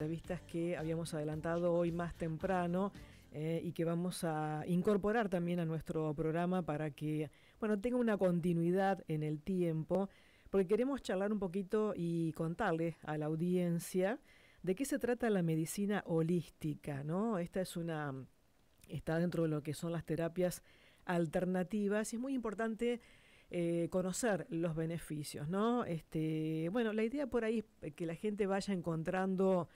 ...entrevistas que habíamos adelantado hoy más temprano eh, y que vamos a incorporar también a nuestro programa para que bueno, tenga una continuidad en el tiempo, porque queremos charlar un poquito y contarle a la audiencia de qué se trata la medicina holística, ¿no? Esta es una está dentro de lo que son las terapias alternativas y es muy importante eh, conocer los beneficios, ¿no? Este, bueno, la idea por ahí es que la gente vaya encontrando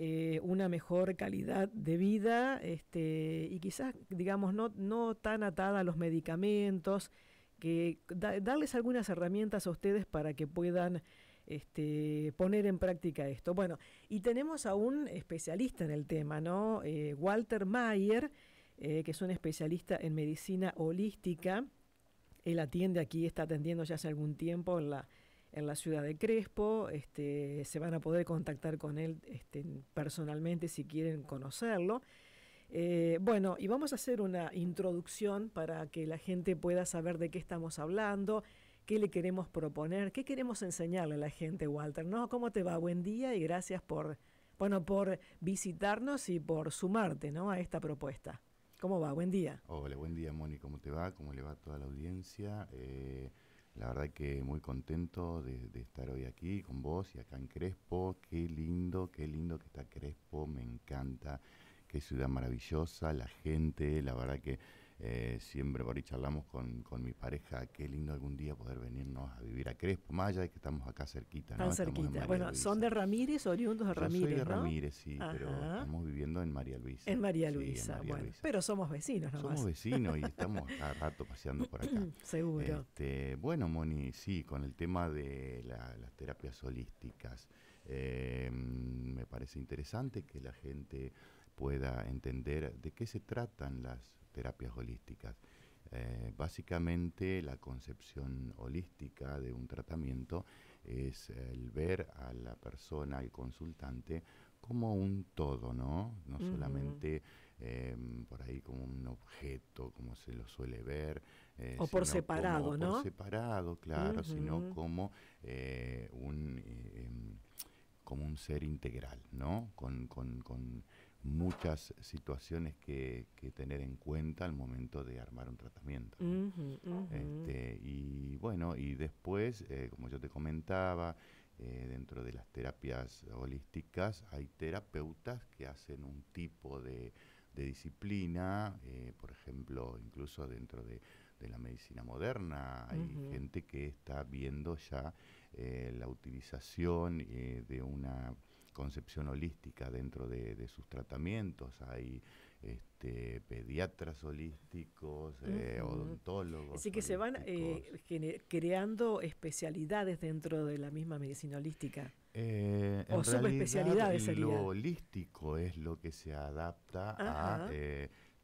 eh, una mejor calidad de vida este, y quizás, digamos, no, no tan atada a los medicamentos, que darles algunas herramientas a ustedes para que puedan este, poner en práctica esto. Bueno, y tenemos a un especialista en el tema, ¿no? Eh, Walter Mayer, eh, que es un especialista en medicina holística. Él atiende aquí, está atendiendo ya hace algún tiempo en la en la ciudad de Crespo, este, se van a poder contactar con él este, personalmente si quieren conocerlo. Eh, bueno, y vamos a hacer una introducción para que la gente pueda saber de qué estamos hablando, qué le queremos proponer, qué queremos enseñarle a la gente, Walter. ¿No? ¿Cómo te va? Buen día y gracias por, bueno, por visitarnos y por sumarte ¿no? a esta propuesta. ¿Cómo va? Buen día. Hola, buen día, Moni. ¿Cómo te va? ¿Cómo le va a toda la audiencia? Eh, la verdad que muy contento de, estar hoy aquí con vos y acá en Crespo. Qué lindo, qué lindo que está Crespo, me encanta. Qué ciudad maravillosa, la gente, la verdad que eh, siempre por ahí charlamos con, mi pareja, qué lindo algún día poder venirnos a vivir a Crespo, Maya que estamos acá cerquita. Tan cerquita. Bueno, son de Ramírez, oriundos de Ramírez. soy de Ramírez, sí, pero estamos viviendo en María Luisa. En María Luisa, bueno. Pero somos vecinos, Somos vecinos y estamos a rato paseando por acá. Seguro. Este, bueno, Moni, sí, con el tema de las terapias holísticas. Eh, me parece interesante que la gente pueda entender de qué se tratan las terapias holísticas. Eh, básicamente la concepción holística de un tratamiento es el ver a la persona, al consultante, como un todo, ¿no? No solamente em, por ahí como un objeto, como se lo suele ver. Eh, o por separado, ¿no? Por separado, claro, sino como un em, como un ser integral, ¿no? Con, muchas situaciones que, tener en cuenta al momento de armar un tratamiento. Este, y bueno, y después, eh, como yo te comentaba, eh, dentro de las terapias holísticas hay terapeutas que hacen un tipo de, disciplina, eh, por ejemplo, incluso dentro de, la medicina moderna, hay gente que está viendo ya eh, la utilización eh, de una concepción holística dentro de, sus tratamientos. Hay este, pediatras holísticos, eh, odontólogos. Así que se van creando especialidades dentro de la misma medicina holística. Eh, o subespecialidades. Lo holístico es lo que se adapta a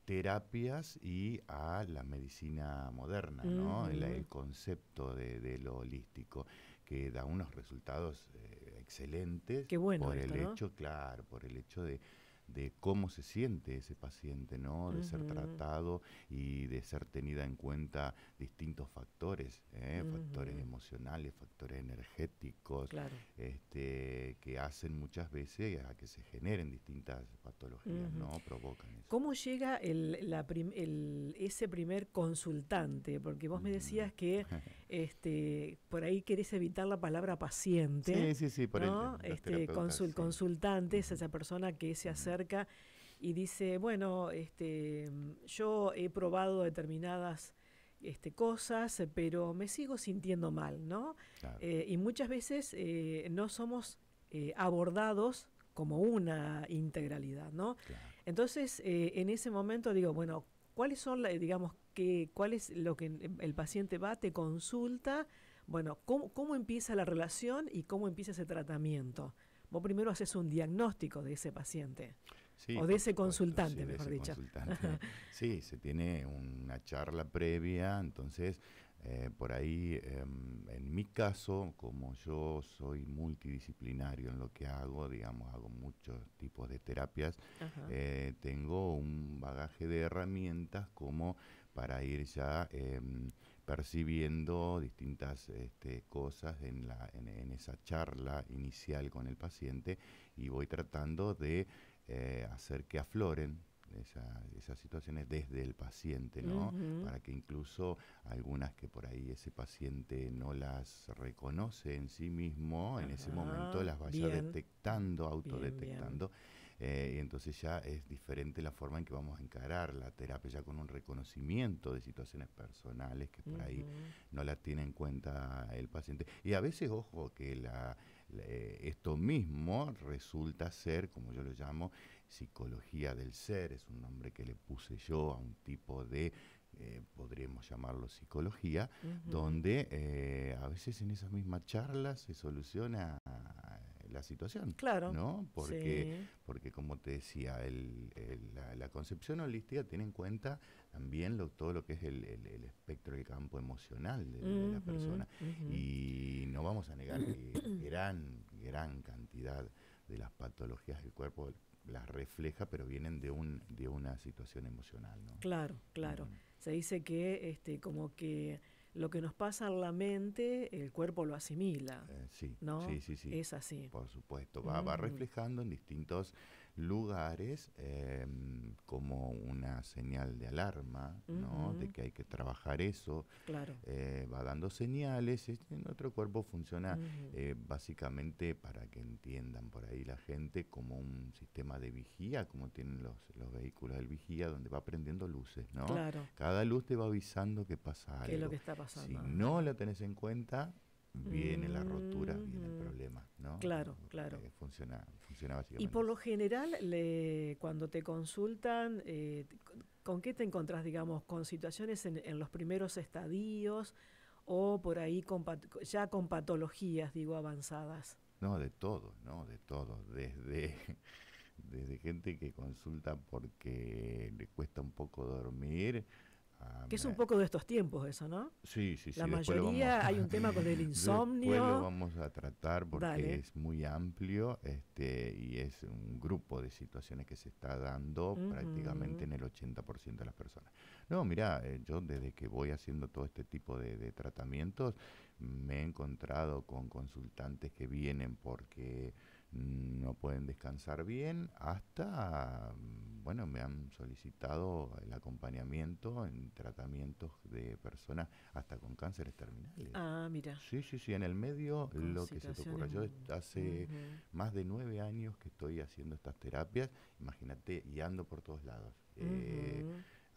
terapias y a la medicina moderna, ¿no? El, concepto de lo holístico que da unos resultados eh, excelentes Qué bueno por el hecho, claro, por el hecho de, de cómo se siente ese paciente, ¿no? De ser tratado y de ser tenida en cuenta distintos factores, ¿eh? factores emocionales, factores energéticos, este, que hacen muchas veces a que se generen distintas patologías, ¿no? Provocan ¿Cómo llega ese primer consultante? Porque vos me mm. decías que este, por ahí querés evitar la palabra paciente. Sí, sí, sí, por ¿no? Este, consultante es esa persona que se hace y dice, bueno, este, yo he probado determinadas este, cosas, pero me sigo sintiendo mal, ¿no? Eh, y muchas veces eh, no somos eh, abordados como una integralidad, ¿no? Entonces, en ese momento digo, bueno, ¿cuáles son, digamos, cuál es lo que el paciente va, te consulta? Bueno, cómo empieza la relación y cómo empieza ese tratamiento? vos primero haces un diagnóstico de ese paciente. o de ese consultante, mejor dicho. sí, se tiene una charla previa, entonces eh, por ahí, em, en mi caso, como yo soy multidisciplinario en lo que hago, digamos, hago muchos tipos de terapias, eh, tengo un bagaje de herramientas como para ir ya em, percibiendo distintas este, cosas en, esa charla inicial con el paciente y voy tratando de eh, hacer que afloren esas situaciones desde el paciente, ¿no? Para que incluso algunas que por ahí ese paciente no las reconoce en sí mismo, en ese momento las vaya detectando, autodetectando. Eh, entonces ya es diferente la forma en que vamos a encarar la terapia, ya con un reconocimiento de situaciones personales que por ahí no la tiene en cuenta el paciente. Y a veces, ojo, que la, eh, esto mismo resulta ser, como yo lo llamo, psicología del ser, es un nombre que le puse yo a un tipo de eh, podríamos llamarlo psicología, donde eh, a veces en esas mismas charlas se soluciona la situación. Claro. ¿No? Porque, porque como te decía, el, la, concepción holística tiene en cuenta también todo lo que es el, el espectro, del campo emocional de, la persona. Y no vamos a negar que gran, gran cantidad de las patologías del cuerpo las refleja, pero vienen de, un, de una situación emocional, Claro, claro. Se dice que este, como que lo que nos pasa en la mente, el cuerpo lo asimila. Eh, sí, sí, sí, Es así. Por supuesto, va, va mm. reflejando en distintos lugares em, como una señal de alarma, De que hay que trabajar eso. Claro. Eh, va dando señales. En Nuestro cuerpo funciona eh, básicamente para que entiendan por ahí la gente como un sistema de vigía, como tienen los, los vehículos del vigía, donde va prendiendo luces, ¿no? Cada luz te va avisando que pasa algo. ¿Qué es lo Si no la tenés en cuenta, viene la rotura, mm. viene el problema, ¿no? Claro, claro. funciona, funciona Y por lo general, cuando te consultan, eh, ¿con qué te encontrás, digamos, con situaciones en, los primeros estadios o por ahí ya con patologías, digo, avanzadas? No, de todo, ¿no? De todo, desde... desde gente que consulta porque le cuesta un poco dormir Ah, que es un poco de estos tiempos eso, ¿no? Sí, sí, sí. La mayoría hay un tema con el insomnio. Después lo vamos a tratar porque es muy amplio este, y es un grupo de situaciones que se está dando prácticamente en el 80% de las personas. No, mira, eh, yo desde que voy haciendo todo este tipo de tratamientos me he encontrado con consultantes que vienen porque no pueden descansar bien hasta bueno, me han solicitado el acompañamiento en tratamientos de personas hasta con cánceres terminales. Ah, mira. Sí, sí, sí, en el medio lo que se te Yo hace más de nueve años que estoy haciendo estas terapias, imagínate, y ando por todos lados. Eh,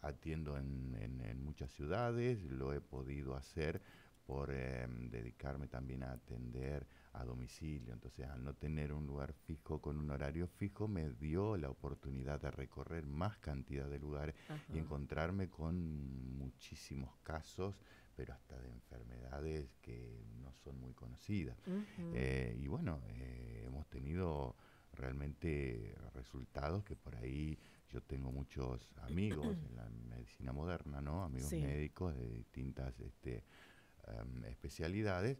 atiendo en, muchas ciudades, lo he podido hacer por em, dedicarme también a atender domicilio. Entonces, al no tener un lugar fijo con un horario fijo, me dio la oportunidad de recorrer más cantidad de lugares y encontrarme con muchísimos casos, pero hasta de enfermedades que no son muy conocidas. Eh, y bueno, eh, hemos tenido realmente resultados que por ahí yo tengo muchos amigos en la medicina moderna, ¿no? Amigos médicos de distintas este, em, especialidades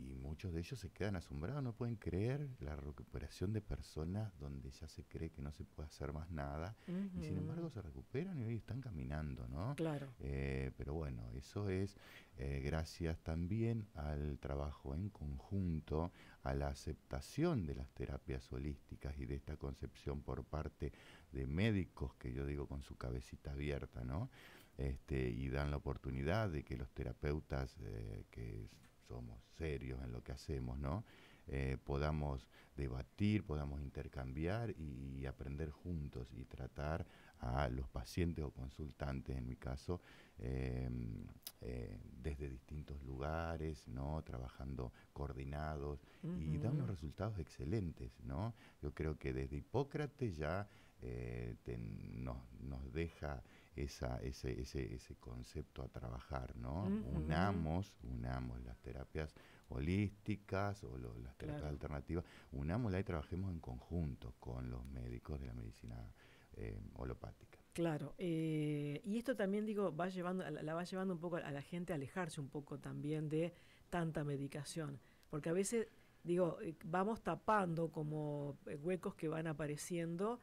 y muchos de ellos se quedan asombrados, no pueden creer la recuperación de personas donde ya se cree que no se puede hacer más nada y sin embargo se recuperan y hoy están caminando, ¿no? Claro. Eh, pero bueno, eso es eh, gracias también al trabajo en conjunto, a la aceptación de las terapias holísticas y de esta concepción por parte de médicos que yo digo con su cabecita abierta, ¿no? Este, y dan la oportunidad de que los terapeutas eh, que somos serios en lo que hacemos, ¿no? Eh, podamos debatir, podamos intercambiar y, aprender juntos y tratar a los pacientes o consultantes, en mi caso, em, eh, desde distintos lugares, ¿no? trabajando coordinados y dando resultados excelentes. ¿no? Yo creo que desde Hipócrates ya eh, nos deja esa, ese, ese, ese concepto a trabajar, ¿no? Unamos, unamos las terapias holísticas o las terapias alternativas, unámosla y trabajemos en conjunto con los médicos de la medicina eh, holopática. Claro, eh, y esto también digo va llevando, la, la va llevando un poco a la gente a alejarse un poco también de tanta medicación, porque a veces digo, eh, vamos tapando como huecos que van apareciendo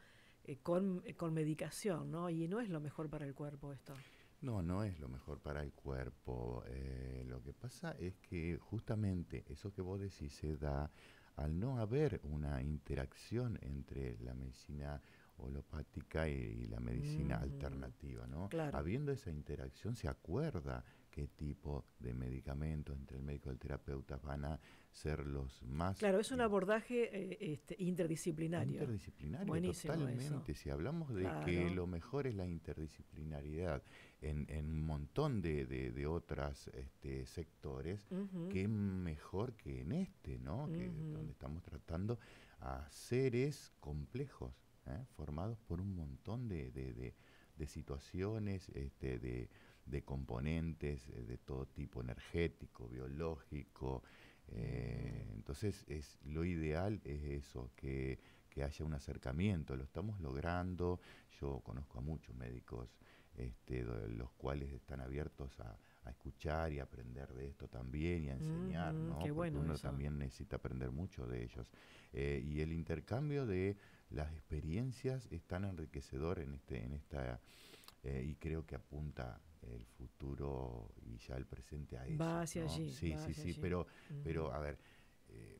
eh, con, eh, con, medicación, ¿no? Y no es lo mejor para el cuerpo esto. No, no es lo mejor para el cuerpo. Eh, lo que pasa es que justamente eso que vos decís se da al no haber una interacción entre la medicina holopática y, la medicina mm. alternativa, ¿no? Habiendo esa interacción se acuerda qué tipo de medicamentos entre el médico y el terapeuta van a ser los más... Claro, es un abordaje eh, este, interdisciplinario. Interdisciplinario, totalmente. Si hablamos de que lo mejor es la interdisciplinaridad en, en un montón de, de, otros este, sectores, qué mejor que en este, ¿no? donde estamos tratando a seres complejos, ¿eh? formados por un montón de, de situaciones, este, de de componentes eh, de todo tipo, energético, biológico. Eh, entonces, es, lo ideal es eso, que, haya un acercamiento. Lo estamos logrando. Yo conozco a muchos médicos, este, los cuales están abiertos a, escuchar y aprender de esto también y a enseñar, ¿no? uno también necesita aprender mucho de ellos. Eh, y el intercambio de las experiencias es tan enriquecedor en, este, en esta eh, y creo que apunta el futuro y ya el presente a eso. Va hacia allí. Sí, sí, sí, pero, pero a ver, eh,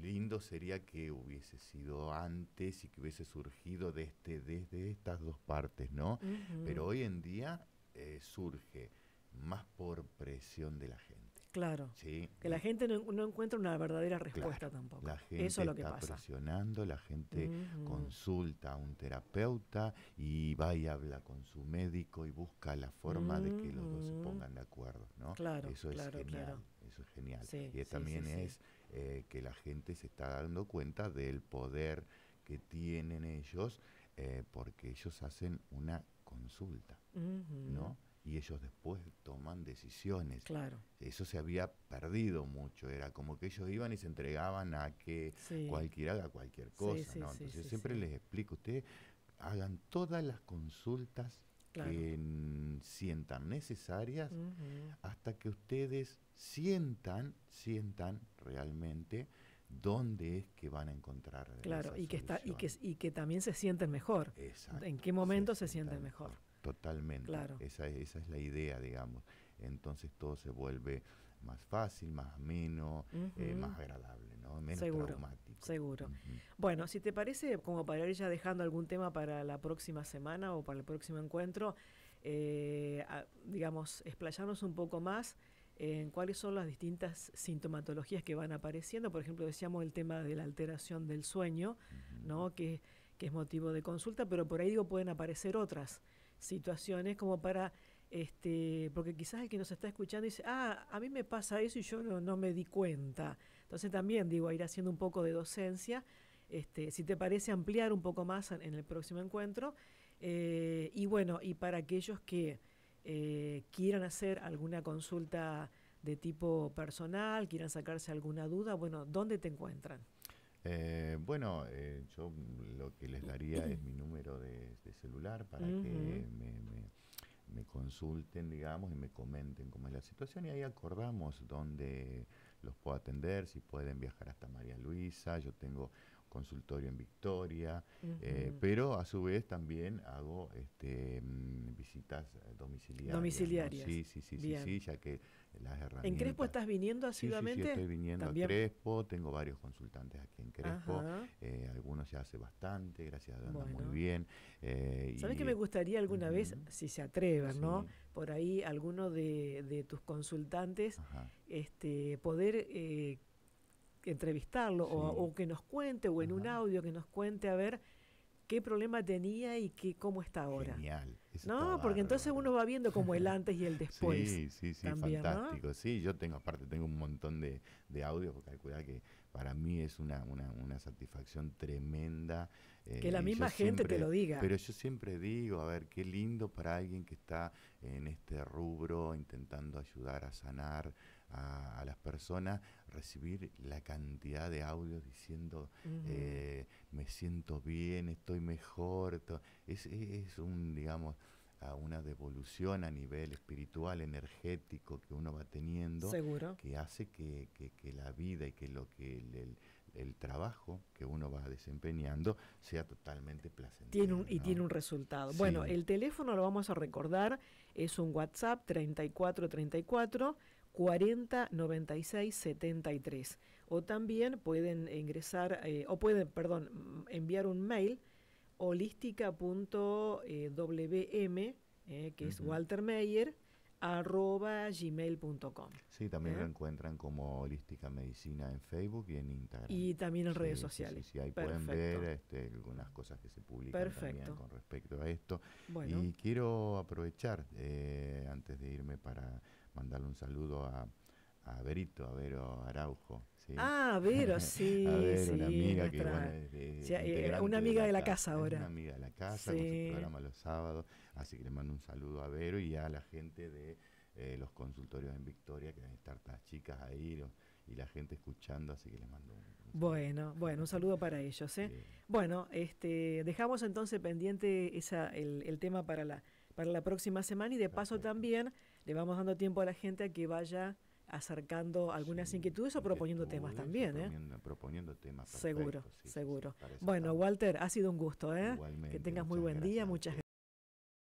lindo sería que hubiese sido antes y que hubiese surgido de este, desde estas dos partes, ¿no? Pero hoy en día eh, surge más por presión de la gente. Claro. Sí. Que la gente no, encuentra una verdadera respuesta tampoco. La gente Eso es lo que está presionando, la gente consulta a un terapeuta y va y habla con su médico y busca la forma de que los dos se pongan de acuerdo, ¿no? Claro. Eso es genial. Eso es genial. y también es eh, que la gente se está dando cuenta del poder que tienen ellos eh, porque ellos hacen una consulta, ¿no? y ellos después toman decisiones. Claro. Eso se había perdido mucho, era como que ellos iban y se entregaban a que cualquiera haga cualquier cosa, Entonces yo siempre les explico, ustedes hagan todas las consultas que sientan necesarias hasta que ustedes sientan, sientan realmente dónde es que van a encontrar claro y que está y que, y que también se sienten mejor en qué momento se, sienten mejor. Totalmente. Claro. Esa, esa es la idea, digamos. Entonces todo se vuelve más fácil, más ameno, eh, más agradable, ¿no? Menos seguro, traumático. Seguro. Bueno, si te parece, como para ir ya dejando algún tema para la próxima semana o para el próximo encuentro, eh, digamos, explayarnos un poco más en cuáles son las distintas sintomatologías que van apareciendo. Por ejemplo, decíamos el tema de la alteración del sueño, ¿no? Que, que es motivo de consulta, pero por ahí pueden aparecer otras situaciones como para este, porque quizás el que nos está escuchando dice, ah, a mí me pasa eso y yo no, no, me di cuenta. Entonces también digo, ir haciendo un poco de docencia, este, si te parece ampliar un poco más en, el próximo encuentro. Eh, y bueno, y para aquellos que eh, quieran hacer alguna consulta de tipo personal, quieran sacarse alguna duda, bueno, ¿dónde te encuentran? Eh, bueno, eh, yo lo que les daría es mi número de, celular para que me, consulten, digamos, y me comenten cómo es la situación. Y ahí acordamos dónde los puedo atender, si pueden viajar hasta María Luisa. Yo tengo consultorio en Victoria, eh, pero a su vez también hago este visitas eh, domiciliarias. Domiciliarias. Sí, sí, sí, sí, ya que las herramientas. ¿En Crespo estás viniendo asiduamente? Sí, estoy viniendo a Crespo, tengo varios consultantes aquí en Crespo, eh, algunos ya hace bastante, gracias a Dios, muy bien. Eh, ¿Sabes que me gustaría alguna vez, si se atrevan, ¿no? Por ahí alguno de, tus consultantes, este poder... entrevistarlo o, que nos cuente o en un audio que nos cuente a ver qué problema tenía y qué, cómo está ahora. Genial. no, porque entonces uno va viendo como el antes y el después. sí, sí, sí, fantástico. Sí, yo tengo, aparte, tengo un montón de, de audios, porque calcular que para mí es una, satisfacción tremenda. Eh, que la misma gente te lo diga. Pero yo siempre digo, a ver, qué lindo para alguien que está en este rubro intentando ayudar a sanar a, las personas recibir la cantidad de audios diciendo eh, me siento bien, estoy mejor. Es, un, digamos, a una devolución a nivel espiritual, energético que uno va teniendo, ¿Seguro? que hace que, que, la vida y que lo que el, trabajo que uno va desempeñando sea totalmente placentero. Tiene un, Y tiene un resultado. Bueno, el teléfono lo vamos a recordar, es un WhatsApp 3434. 34, 40 96 73 o también pueden ingresar eh, o pueden, perdón, enviar un mail holística.wm eh, eh, que es Walter Meyer arroba gmail.com. Sí, también lo encuentran como Holística Medicina en Facebook y en Instagram. Y también en redes sociales. Sí, ahí pueden ver este, algunas cosas que se publican con respecto a esto. Y quiero aprovechar, antes de irme para mandarle un saludo a, a Berito, a Vero Araujo. Ah, Vero, sí. una amiga que es, eh, Una amiga de la, casa, ahora. Una amiga de la casa, con su programa los sábados. Así que le mando un saludo a Vero y a la gente de eh, los consultorios en Victoria, que van a estar las chicas ahí. y la gente escuchando, así que les mando un, Bueno, bueno, un saludo para ellos. ¿eh? Bueno, este, dejamos entonces pendiente esa, el, tema para la, para la próxima semana y de paso también le vamos dando tiempo a la gente a que vaya acercando algunas inquietudes o proponiendo temas también. ¿eh? Proponiendo, ¿eh? temas. seguro, seguro. bueno, Walter, ha sido un gusto. ¿eh? Que tengas muy buen día, muchas gracias.